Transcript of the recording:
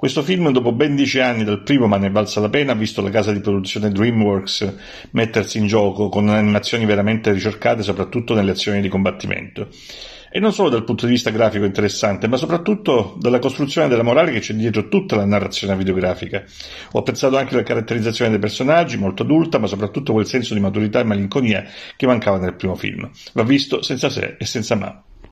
Questo film, dopo ben dieci anni dal primo ma ne valsa la pena, ha visto la casa di produzione DreamWorks mettersi in gioco con animazioni veramente ricercate soprattutto nelle azioni di combattimento e non solo dal punto di vista grafico interessante, ma soprattutto dalla costruzione della morale che c'è dietro tutta la narrazione videografica. Ho apprezzato anche la caratterizzazione dei personaggi, molto adulta, ma soprattutto quel senso di maturità e malinconia che mancava nel primo film. Va visto senza se e senza ma.